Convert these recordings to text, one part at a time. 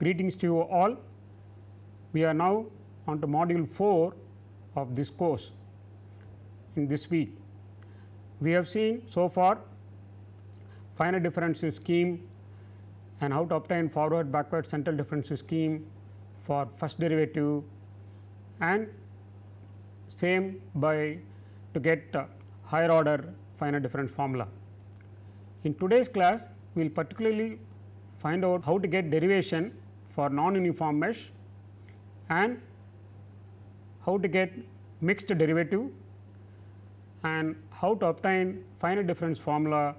Greetings to you all. We are now on to module 4 of this course in this week. We have seen so far finite differential scheme and how to obtain forward backward central differential scheme for first derivative and same by to get higher order finite difference formula. In today's class, we will particularly find out how to get derivation for non-uniform mesh and how to get mixed derivative and how to obtain finite difference formula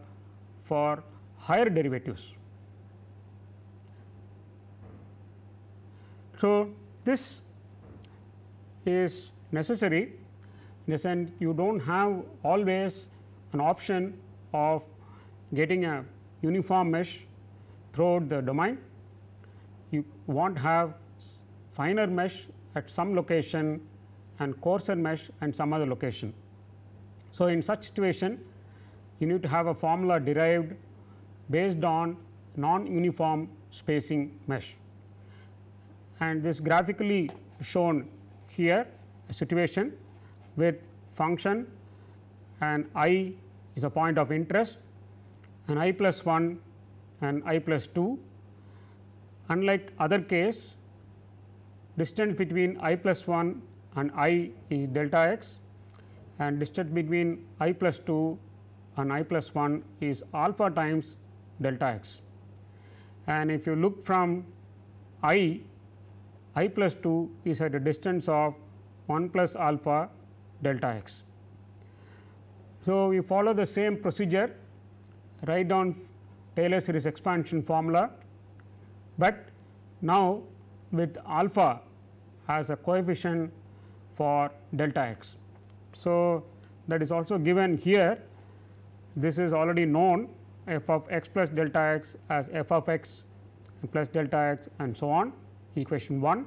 for higher derivatives. So, this is necessary in the sense you do not have always an option of getting a uniform mesh throughout the domain you want not have finer mesh at some location and coarser mesh and some other location. So, in such situation you need to have a formula derived based on non-uniform spacing mesh. And this graphically shown here a situation with function and i is a point of interest and i plus 1 and i plus 2 Unlike other case, distance between i plus 1 and i is delta x and distance between i plus 2 and i plus 1 is alpha times delta x. And if you look from i, i plus 2 is at a distance of 1 plus alpha delta x. So, we follow the same procedure, write down Taylor series expansion formula but now with alpha as a coefficient for delta x. So, that is also given here this is already known f of x plus delta x as f of x plus delta x and so on equation 1.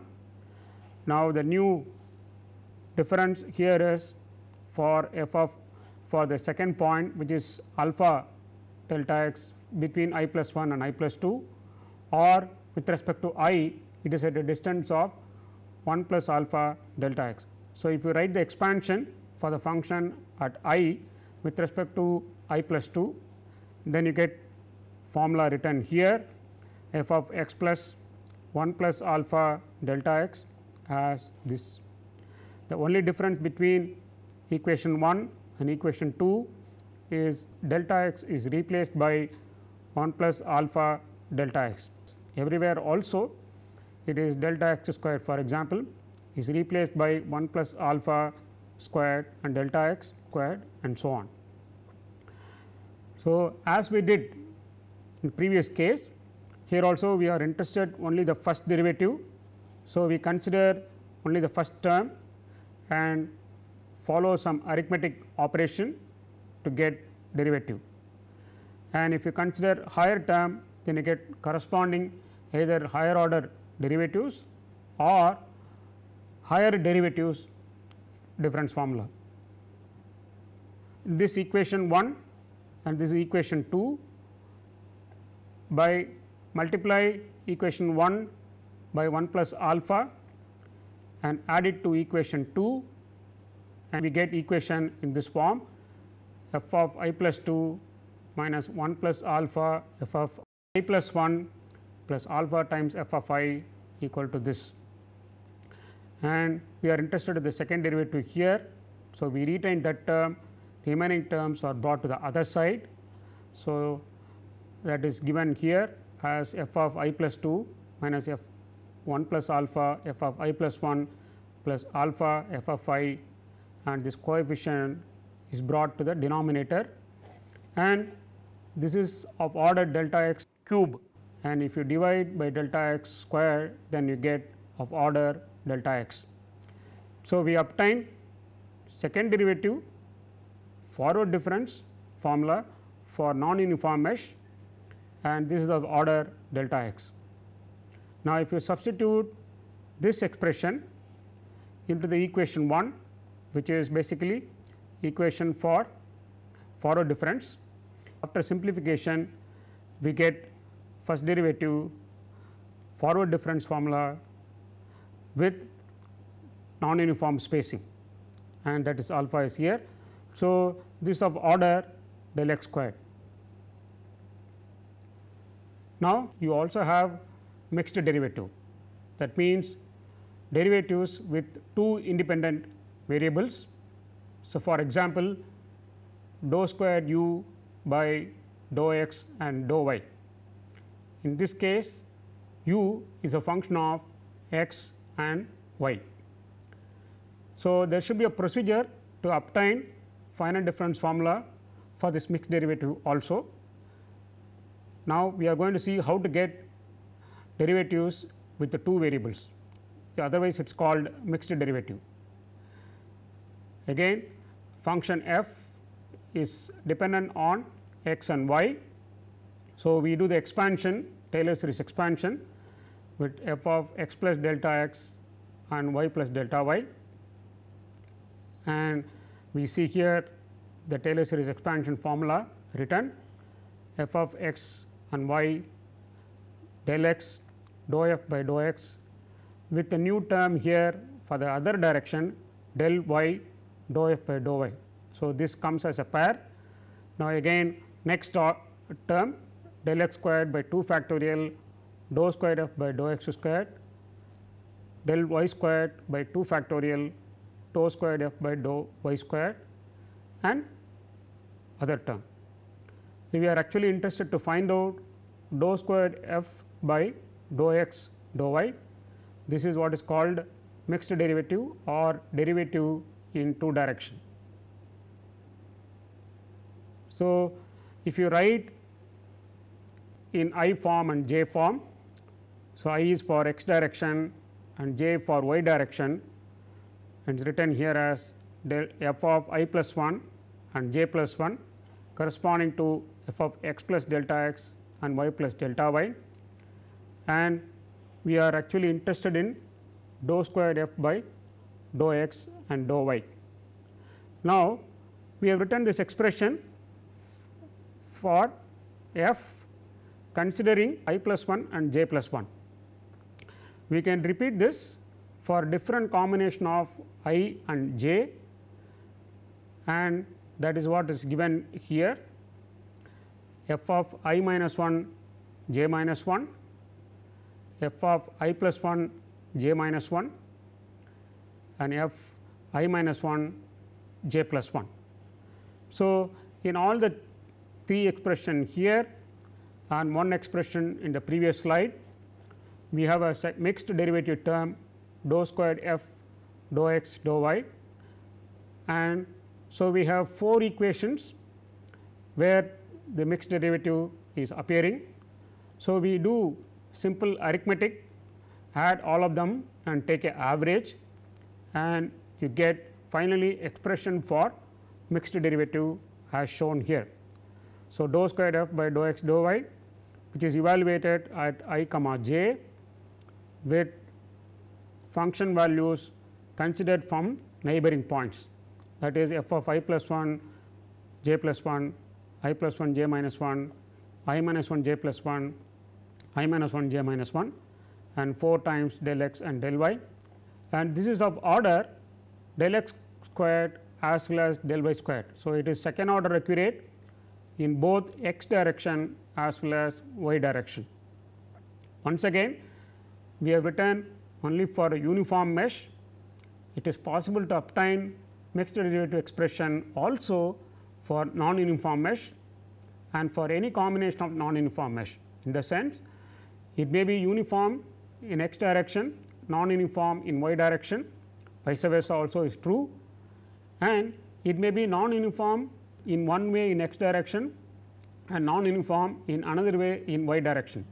Now, the new difference here is for f of for the second point which is alpha delta x between i plus 1 and i plus 2 or with respect to i it is at a distance of 1 plus alpha delta x. So, if you write the expansion for the function at i with respect to i plus 2 then you get formula written here f of x plus 1 plus alpha delta x as this. The only difference between equation 1 and equation 2 is delta x is replaced by 1 plus alpha delta x everywhere also it is delta x square for example is replaced by 1 plus alpha squared and delta x squared and so on. So, as we did in previous case here also we are interested only the first derivative. So, we consider only the first term and follow some arithmetic operation to get derivative. And if you consider higher term then you get corresponding either higher order derivatives or higher derivatives difference formula. This equation 1 and this equation 2 by multiply equation 1 by 1 plus alpha and add it to equation 2 and we get equation in this form f of i plus 2 minus 1 plus alpha f of i plus 1 plus alpha times f of i equal to this. And we are interested in the second derivative here. So, we retain that term remaining terms are brought to the other side. So, that is given here as f of i plus 2 minus f 1 plus alpha f of i plus 1 plus alpha f of i and this coefficient is brought to the denominator and this is of order delta x cube and if you divide by delta x square then you get of order delta x. So, we obtain second derivative forward difference formula for non-uniform mesh and this is of order delta x. Now, if you substitute this expression into the equation 1 which is basically equation for forward difference after simplification we get first derivative forward difference formula with non-uniform spacing and that is alpha is here. So, this of order del x squared. Now, you also have mixed derivative that means derivatives with two independent variables. So, for example, dou squared u by dou x and dou y. In this case, u is a function of x and y. So, there should be a procedure to obtain finite difference formula for this mixed derivative also. Now, we are going to see how to get derivatives with the two variables, otherwise it is called mixed derivative. Again function f is dependent on x and y. So, we do the expansion Taylor series expansion with f of x plus delta x and y plus delta y and we see here the Taylor series expansion formula written f of x and y del x dou f by dou x with a new term here for the other direction del y dou f by dou y. So, this comes as a pair. Now, again next term del x squared by 2 factorial dou squared f by dou x squared del y squared by 2 factorial dou squared f by dou y squared and other term. So, we are actually interested to find out dou squared f by dou x dou y. This is what is called mixed derivative or derivative in two direction. So, if you write in i form and j form, so i is for x direction and j for y direction and it is written here as del f of i plus 1 and j plus 1 corresponding to f of x plus delta x and y plus delta y and we are actually interested in dou squared f by dou x and dou y. Now, we have written this expression for f considering i plus 1 and j plus 1. We can repeat this for different combination of i and j and that is what is given here f of i minus 1 j minus 1 f of i plus 1 j minus 1 and f i minus 1 j plus 1. So, in all the three expression here and one expression in the previous slide. We have a mixed derivative term dou squared f dou x dou y and so we have four equations where the mixed derivative is appearing. So, we do simple arithmetic add all of them and take a average and you get finally expression for mixed derivative as shown here. So, dou squared f by dou x dou y which is evaluated at i comma j with function values considered from neighboring points that is f of i plus 1 j plus 1 i plus 1 j minus 1 i minus 1 j plus 1 i minus 1 j minus 1 and 4 times del x and del y and this is of order del x squared as well as del y squared. So, it is second order accurate in both x direction as well as y direction. Once again, we have written only for a uniform mesh, it is possible to obtain mixed derivative expression also for non-uniform mesh and for any combination of non-uniform mesh. In the sense, it may be uniform in x direction, non-uniform in y direction, vice versa also is true and it may be non-uniform in one way in x direction and non-uniform in another way in y direction.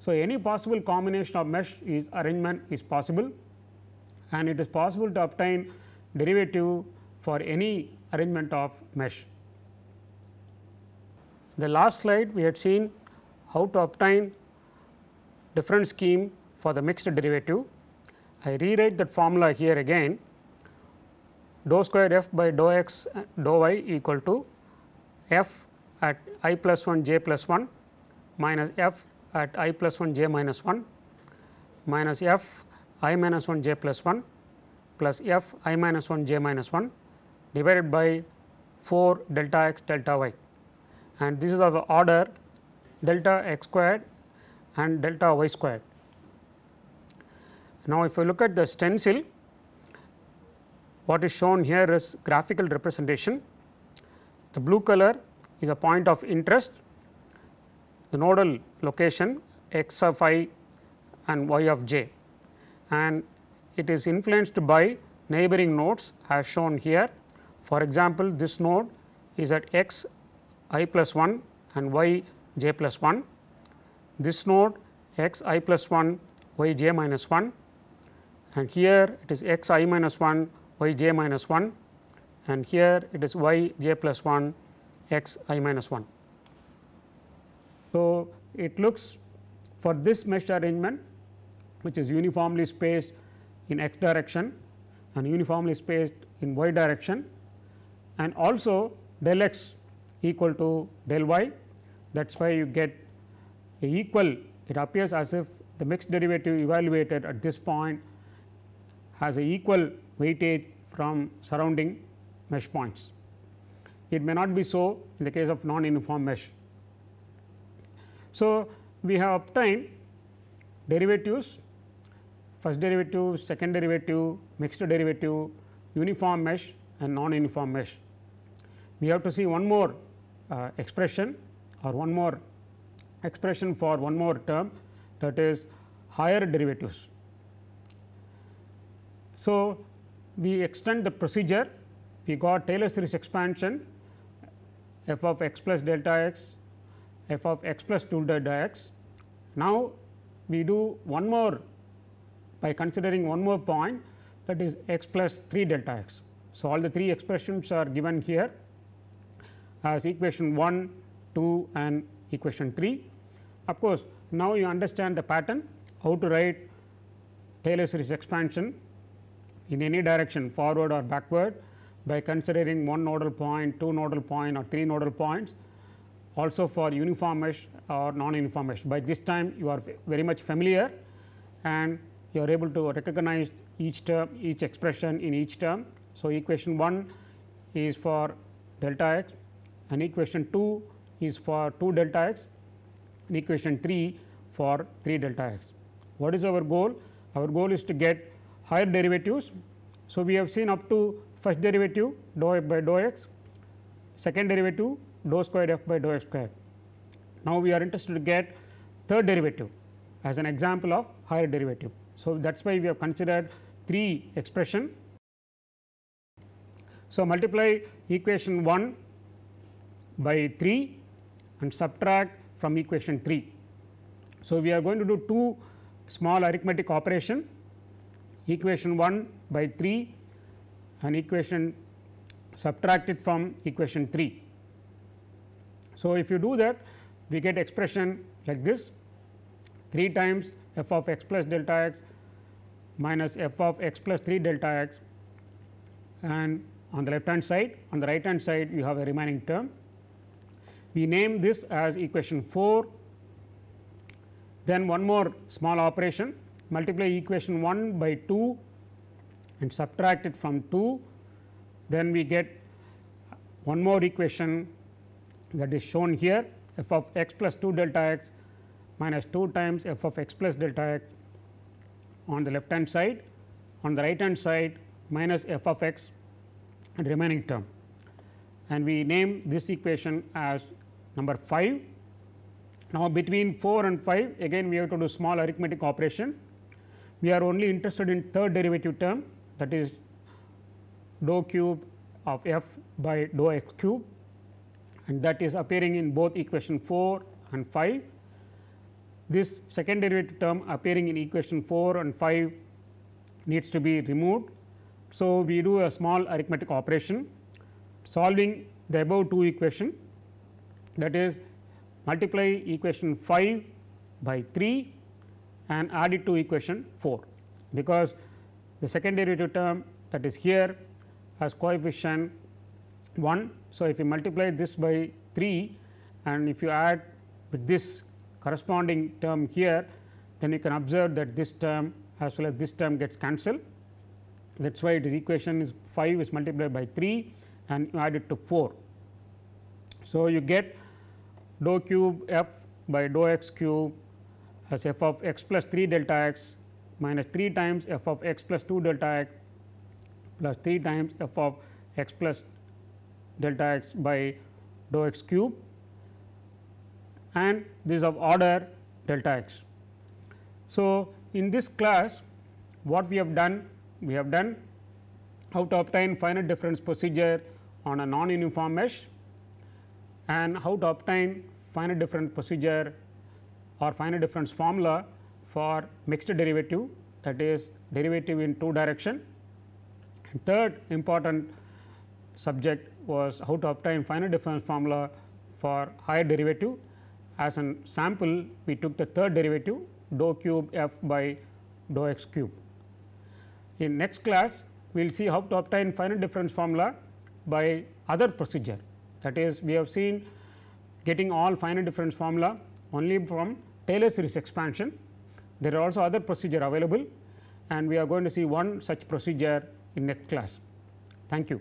So, any possible combination of mesh is arrangement is possible and it is possible to obtain derivative for any arrangement of mesh. The last slide we had seen how to obtain different scheme for the mixed derivative. I rewrite that formula here again dou square f by dou x dou y equal to f at i plus 1 j plus 1 minus f at i plus 1 j minus 1 minus f i minus 1 j plus 1 plus f i minus 1 j minus 1 divided by 4 delta x delta y and this is of the order delta x squared and delta y squared. Now, if you look at the stencil what is shown here is graphical representation. The blue color is a point of interest, the nodal location x of i and y of j and it is influenced by neighboring nodes as shown here. For example, this node is at x i plus 1 and y j plus 1. This node x i plus 1 y j minus 1 and here it is x i minus 1 y j minus 1 and here it is y j plus 1 x i minus 1. So, it looks for this mesh arrangement which is uniformly spaced in x direction and uniformly spaced in y direction and also del x equal to del y that is why you get equal it appears as if the mixed derivative evaluated at this point has a equal weightage from surrounding mesh points. It may not be so in the case of non-uniform mesh. So, we have obtained derivatives, first derivative, second derivative, mixed derivative, uniform mesh and non-uniform mesh. We have to see one more uh, expression or one more expression for one more term that is higher derivatives. So, we extend the procedure, we got Taylor series expansion f of x plus delta x, f of x plus 2 delta x. Now, we do one more by considering one more point that is x plus 3 delta x. So, all the three expressions are given here as equation 1, 2 and equation 3. Of course, now you understand the pattern how to write Taylor series expansion in any direction forward or backward by considering one nodal point, two nodal point or three nodal points also for uniform mesh or non-uniform mesh. By this time you are very much familiar and you are able to recognize each term, each expression in each term. So, equation 1 is for delta x and equation 2 is for 2 delta x and equation 3 for 3 delta x. What is our goal? Our goal is to get higher derivatives. So, we have seen up to first derivative dou f by dou x, second derivative dou squared f by dou x squared. Now, we are interested to get third derivative as an example of higher derivative. So, that is why we have considered three expression. So, multiply equation 1 by 3 and subtract from equation 3. So, we are going to do two small arithmetic operation equation 1 by 3 and equation subtracted from equation 3. So, if you do that we get expression like this 3 times f of x plus delta x minus f of x plus 3 delta x and on the left hand side on the right hand side you have a remaining term. We name this as equation 4 then one more small operation multiply equation 1 by 2 and subtract it from 2 then we get one more equation that is shown here f of x plus 2 delta x minus 2 times f of x plus delta x on the left hand side on the right hand side minus f of x and remaining term and we name this equation as number 5. Now, between 4 and 5 again we have to do small arithmetic operation we are only interested in third derivative term that is dou cube of f by dou x cube and that is appearing in both equation 4 and 5. This second derivative term appearing in equation 4 and 5 needs to be removed. So, we do a small arithmetic operation solving the above two equation that is multiply equation 5 by 3 and add it to equation 4 because the second derivative term that is here has coefficient 1. So, if you multiply this by 3 and if you add with this corresponding term here, then you can observe that this term as well as this term gets cancelled. That is why it is equation is 5 is multiplied by 3 and you add it to 4. So, you get dou cube f by dou x cube as f of x plus 3 delta x minus 3 times f of x plus 2 delta x plus 3 times f of x plus delta x by dou x cube and this of order delta x. So, in this class what we have done? We have done how to obtain finite difference procedure on a non-uniform mesh and how to obtain finite difference procedure or finite difference formula for mixed derivative that is derivative in two direction. And third important subject was how to obtain finite difference formula for higher derivative. As an sample, we took the third derivative dou cube f by dou x cube. In next class, we will see how to obtain finite difference formula by other procedure. That is, we have seen getting all finite difference formula only from Taylor series expansion. There are also other procedure available and we are going to see one such procedure in next class. Thank you.